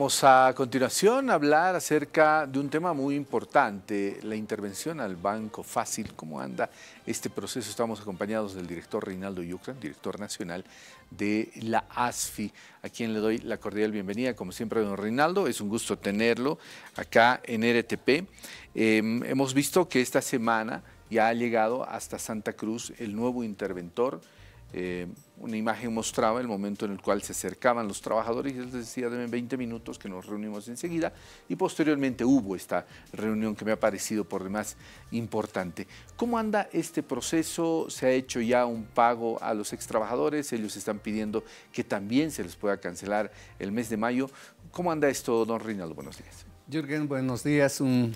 Vamos a continuación a hablar acerca de un tema muy importante, la intervención al Banco Fácil. ¿Cómo anda este proceso? Estamos acompañados del director Reinaldo Yucran, director nacional de la ASFI, a quien le doy la cordial bienvenida, como siempre, don Reinaldo. Es un gusto tenerlo acá en RTP. Em, hemos visto que esta semana ya ha llegado hasta Santa Cruz el nuevo interventor, eh, una imagen mostraba el momento en el cual se acercaban los trabajadores y él decía, deben 20 minutos que nos reunimos enseguida y posteriormente hubo esta reunión que me ha parecido por demás importante. ¿Cómo anda este proceso? ¿Se ha hecho ya un pago a los extrabajadores? Ellos están pidiendo que también se les pueda cancelar el mes de mayo. ¿Cómo anda esto, don Reinaldo? Buenos días. Jürgen, buenos días. Un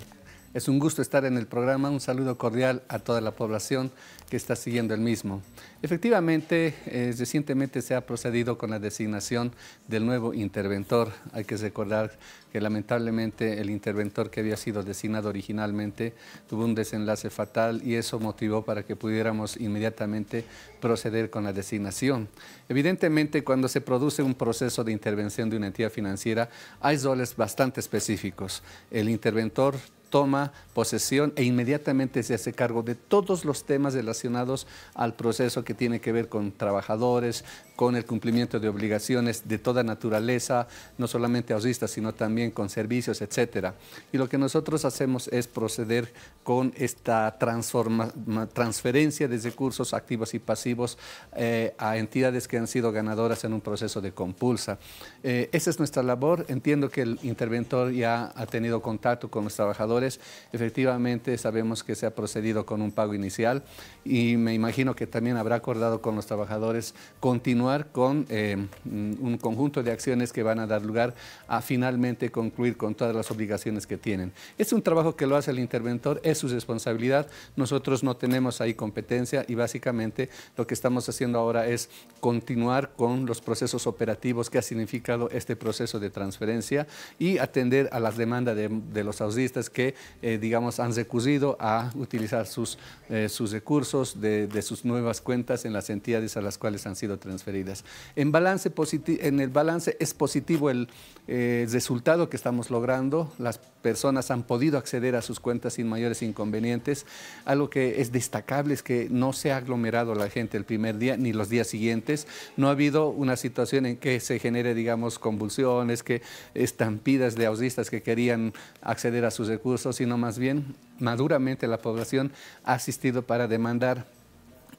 es un gusto estar en el programa. Un saludo cordial a toda la población que está siguiendo el mismo. Efectivamente, recientemente se ha procedido con la designación del nuevo interventor. Hay que recordar que lamentablemente el interventor que había sido designado originalmente tuvo un desenlace fatal y eso motivó para que pudiéramos inmediatamente proceder con la designación. Evidentemente, cuando se produce un proceso de intervención de una entidad financiera, hay roles bastante específicos. El interventor toma posesión e inmediatamente se hace cargo de todos los temas relacionados al proceso que tiene que ver con trabajadores, con el cumplimiento de obligaciones de toda naturaleza, no solamente ausistas, sino también con servicios, etcétera. Y lo que nosotros hacemos es proceder con esta transforma, transferencia de recursos activos y pasivos eh, a entidades que han sido ganadoras en un proceso de compulsa. Eh, esa es nuestra labor. Entiendo que el interventor ya ha tenido contacto con los trabajadores. Efectivamente, sabemos que se ha procedido con un pago inicial y me imagino que también habrá acordado con los trabajadores continuar con eh, un conjunto de acciones que van a dar lugar a finalmente concluir con todas las obligaciones que tienen. Es un trabajo que lo hace el interventor, es su responsabilidad, nosotros no tenemos ahí competencia y básicamente lo que estamos haciendo ahora es continuar con los procesos operativos que ha significado este proceso de transferencia y atender a las demandas de, los audistas que, eh, digamos, han recurrido a utilizar sus, eh, sus recursos de, sus nuevas cuentas en las entidades a las cuales han sido transferidas. En, balance en el balance es positivo el eh, resultado que estamos logrando. Las personas han podido acceder a sus cuentas sin mayores inconvenientes. Algo que es destacable es que no se ha aglomerado la gente el primer día ni los días siguientes. No ha habido una situación en que se genere, digamos, convulsiones, que estampidas de autistas que querían acceder a sus recursos, sino más bien maduramente la población ha asistido para demandar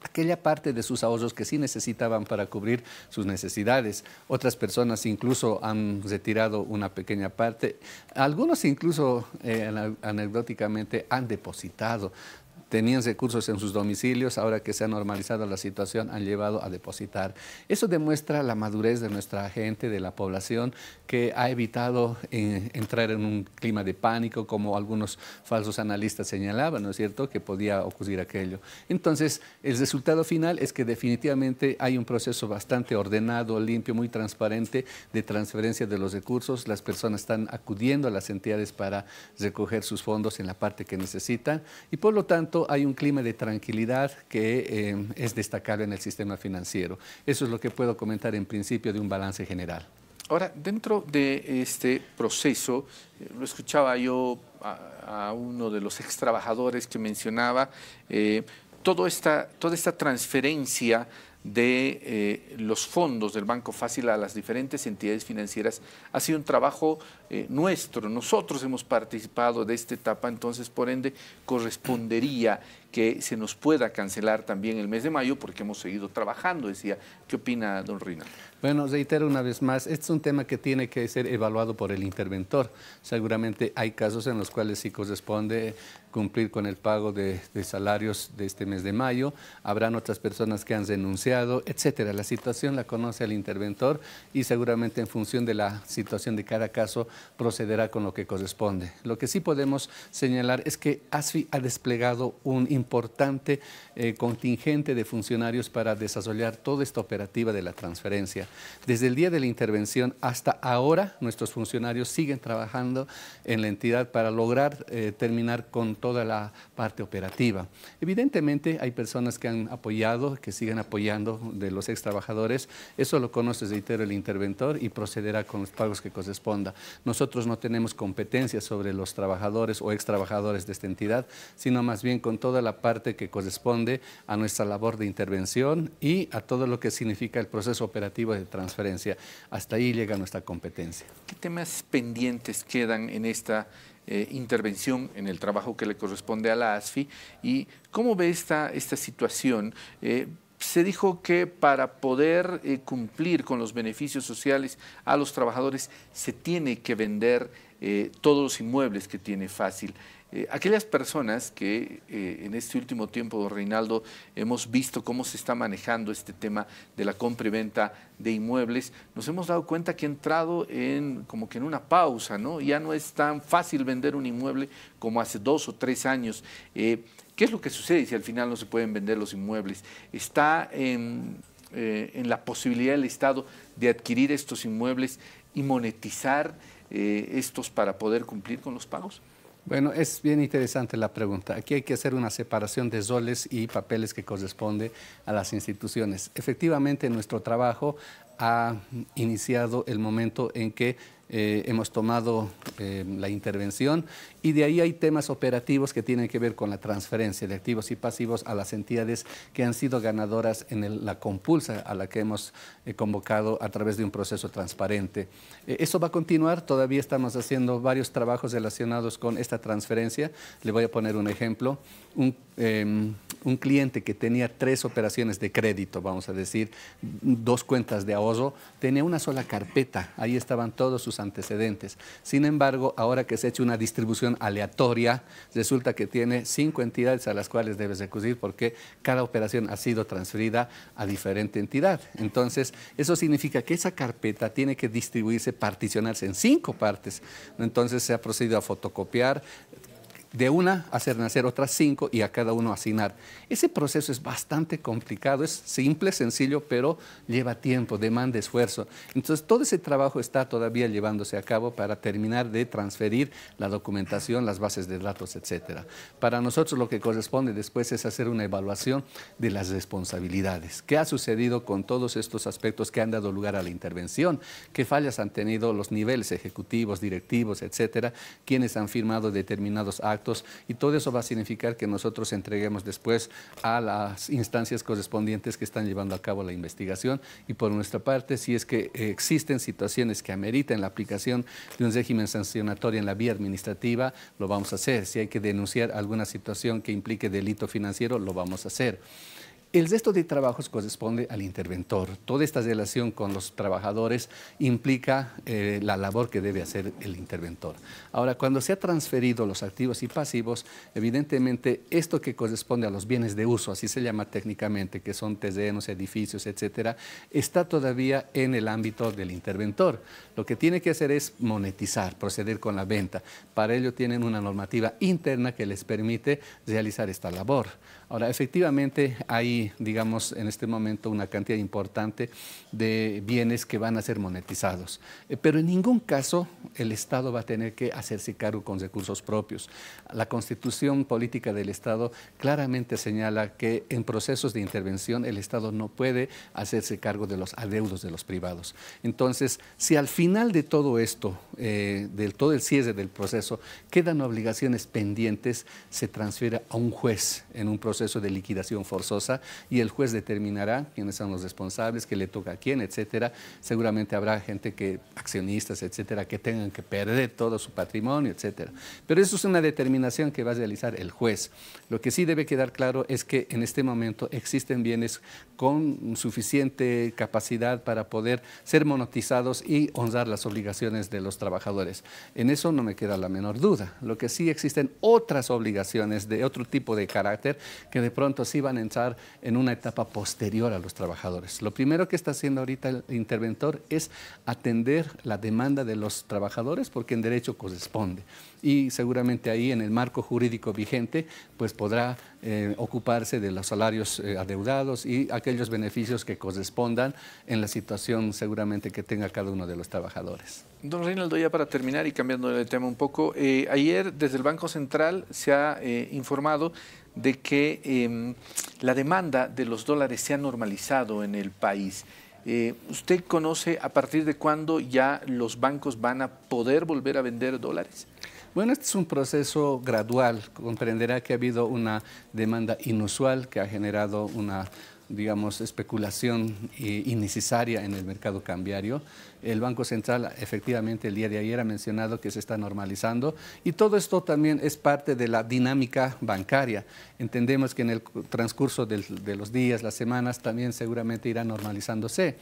aquella parte de sus ahorros que sí necesitaban para cubrir sus necesidades. Otras personas incluso han retirado una pequeña parte. Algunos incluso eh, anecdóticamente han depositado tenían recursos en sus domicilios, ahora que se ha normalizado la situación, han llevado a depositar. Eso demuestra la madurez de nuestra gente, de la población, que ha evitado eh, entrar en un clima de pánico, como algunos falsos analistas señalaban, ¿no es cierto?, que podía ocurrir aquello. Entonces, el resultado final es que definitivamente hay un proceso bastante ordenado, limpio, muy transparente de transferencia de los recursos. Las personas están acudiendo a las entidades para recoger sus fondos en la parte que necesitan y por lo tanto hay un clima de tranquilidad que eh, es destacable en el sistema financiero. Eso es lo que puedo comentar en principio de un balance general. Ahora, dentro de este proceso, eh, lo escuchaba yo a, uno de los ex trabajadores que mencionaba, eh, toda esta, toda esta transferencia de eh, los fondos del Banco Fácil a las diferentes entidades financieras ha sido un trabajo eh, nuestro. Nosotros hemos participado de esta etapa, entonces por ende correspondería que se nos pueda cancelar también el mes de mayo porque hemos seguido trabajando, decía. ¿Qué opina don Rina? Bueno, reitero una vez más, este es un tema que tiene que ser evaluado por el interventor. Seguramente hay casos en los cuales sí corresponde cumplir con el pago de, salarios de este mes de mayo, habrán otras personas que han denunciado, etcétera. La situación la conoce el interventor y seguramente en función de la situación de cada caso procederá con lo que corresponde. Lo que sí podemos señalar es que ASFI ha desplegado un importante eh, contingente de funcionarios para desarrollar toda esta operativa de la transferencia. Desde el día de la intervención hasta ahora, nuestros funcionarios siguen trabajando en la entidad para lograr eh, terminar con toda la parte operativa. Evidentemente, hay personas que han apoyado, que siguen apoyando de los ex trabajadores. Eso lo conoce, reitero, el interventor y procederá con los pagos que corresponda. Nosotros no tenemos competencia sobre los trabajadores o ex trabajadores de esta entidad, sino más bien con toda la parte que corresponde a nuestra labor de intervención y a todo lo que significa el proceso operativo de transferencia. Hasta ahí llega nuestra competencia. ¿Qué temas pendientes quedan en esta eh, intervención en el trabajo que le corresponde a la ASFI y cómo ve esta, esta situación. Eh, se dijo que para poder eh, cumplir con los beneficios sociales a los trabajadores se tiene que vender todos los inmuebles que tiene fácil. Eh, aquellas personas que eh, en este último tiempo, Reinaldo, hemos visto cómo se está manejando este tema de la compra y venta de inmuebles, nos hemos dado cuenta que ha entrado en como que en una pausa, ¿no? Ya no es tan fácil vender un inmueble como hace dos o tres años. Eh, ¿Qué es lo que sucede si al final no se pueden vender los inmuebles? Está en la posibilidad del Estado de adquirir estos inmuebles y monetizar estos para poder cumplir con los pagos. Bueno, es bien interesante la pregunta. Aquí hay que hacer una separación de soles y papeles que corresponde a las instituciones. Efectivamente, nuestro trabajo ha iniciado el momento en que eh, hemos tomado eh, la intervención y de ahí hay temas operativos que tienen que ver con la transferencia de activos y pasivos a las entidades que han sido ganadoras en la compulsa a la que hemos eh, convocado a través de un proceso transparente. eso va a continuar, todavía estamos haciendo varios trabajos relacionados con esta transferencia. Le voy a poner un ejemplo. Un Em, un cliente que tenía tres operaciones de crédito, vamos a decir, dos cuentas de ahorro, tenía una sola carpeta, ahí estaban todos sus antecedentes. Sin embargo, ahora que se ha hecho una distribución aleatoria, resulta que tiene cinco entidades a las cuales debes recurrir porque cada operación ha sido transferida a diferente entidad. Entonces, eso significa que esa carpeta tiene que distribuirse, particionarse en cinco partes. Entonces, se ha procedido a fotocopiar, de una hacer nacer otras cinco y a cada uno asignar. Ese proceso es bastante complicado, es simple, sencillo, pero lleva tiempo, demanda esfuerzo. Entonces, todo ese trabajo está todavía llevándose a cabo para terminar de transferir la documentación, las bases de datos, etc. Para nosotros lo que corresponde después es hacer una evaluación de las responsabilidades. ¿Qué ha sucedido con todos estos aspectos que han dado lugar a la intervención? ¿Qué fallas han tenido los niveles ejecutivos, directivos, etcétera? ¿Quiénes han firmado determinados actos? y todo eso va a significar que nosotros entreguemos después a las instancias correspondientes que están llevando a cabo la investigación y por nuestra parte, si es que existen situaciones que ameriten la aplicación de un régimen sancionatorio en la vía administrativa, lo vamos a hacer. Si hay que denunciar alguna situación que implique delito financiero, lo vamos a hacer. El resto de trabajos corresponde al interventor. Toda esta relación con los trabajadores implica eh, la labor que debe hacer el interventor. Ahora, cuando se han transferido los activos y pasivos, evidentemente esto que corresponde a los bienes de uso, así se llama técnicamente, que son terrenos, edificios, etcétera, está todavía en el ámbito del interventor. Lo que tiene que hacer es monetizar, proceder con la venta. Para ello tienen una normativa interna que les permite realizar esta labor. Ahora, efectivamente, hay digamos, en este momento una cantidad importante de bienes que van a ser monetizados. Eh, pero en ningún caso el Estado va a tener que hacerse cargo con recursos propios. La constitución política del Estado claramente señala que en procesos de intervención el Estado no puede hacerse cargo de los adeudos de los privados. Entonces, si al final de todo esto, eh, de todo el cierre del proceso, quedan obligaciones pendientes, se transfiere a un juez en un proceso de liquidación forzosa y el juez determinará quiénes son los responsables, qué le toca a quién, etcétera. Seguramente habrá gente que, accionistas, etcétera, que tengan que perder todo su patrimonio, etcétera. Pero eso es una determinación que va a realizar el juez. Lo que sí debe quedar claro es que en este momento existen bienes con suficiente capacidad para poder ser monetizados y honrar las obligaciones de los trabajadores. En eso no me queda la menor duda. Lo que sí existen otras obligaciones de otro tipo de carácter que de pronto sí van a entrar en una etapa posterior a los trabajadores. Lo primero que está haciendo ahorita el interventor es atender la demanda de los trabajadores porque en derecho corresponde. Y seguramente ahí en el marco jurídico vigente pues podrá eh, ocuparse de los salarios eh, adeudados y aquellos beneficios que correspondan en la situación seguramente que tenga cada uno de los trabajadores. Don Reinaldo, ya para terminar y cambiando de tema un poco, eh, ayer desde el Banco Central se ha informado de que em, la demanda de los dólares se ha normalizado en el país. Eh, ¿Usted conoce a partir de cuándo ya los bancos van a poder volver a vender dólares? Bueno, este es un proceso gradual. Comprenderá que ha habido una demanda inusual que ha generado una digamos, especulación eh, innecesaria en el mercado cambiario. El Banco Central, efectivamente, el día de ayer ha mencionado que se está normalizando y todo esto también es parte de la dinámica bancaria. Entendemos que en el transcurso de los días, las semanas, también seguramente irá normalizándose.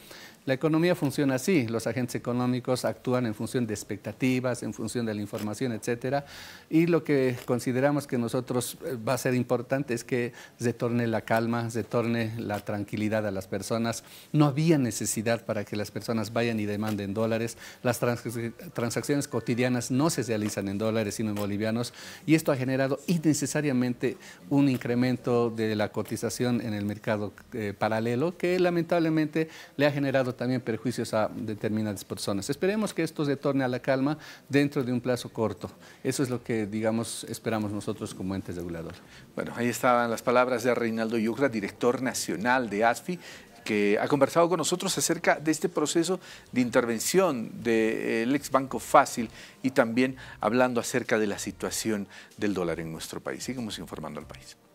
La economía funciona así, los agentes económicos actúan en función de expectativas, en función de la información, etcétera, y lo que consideramos que nosotros eh, va a ser importante es que se retorne la calma, se retorne la tranquilidad a las personas. No había necesidad para que las personas vayan y demanden dólares, las transacciones cotidianas no se realizan en dólares sino en bolivianos y esto ha generado innecesariamente un incremento de la cotización en el mercado eh, paralelo que lamentablemente le ha generado también perjuicios a determinadas personas. Esperemos que esto se torne a la calma dentro de un plazo corto. Eso es lo que, digamos, esperamos nosotros como entes reguladores Bueno, ahí estaban las palabras de Reinaldo Yucra, director nacional de ASFI, que ha conversado con nosotros acerca de este proceso de intervención del ex Banco Fácil y también hablando acerca de la situación del dólar en nuestro país. Sigamos informando al país.